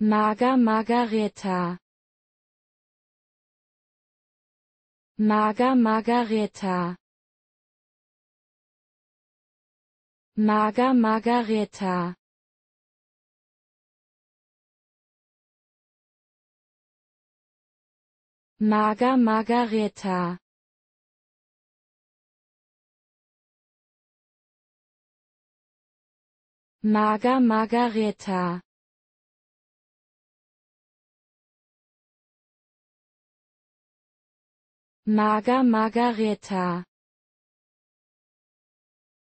Maga Margareta Maga Margareta Maga Margareta Maga Margareta Maga Margareta Maga Margareta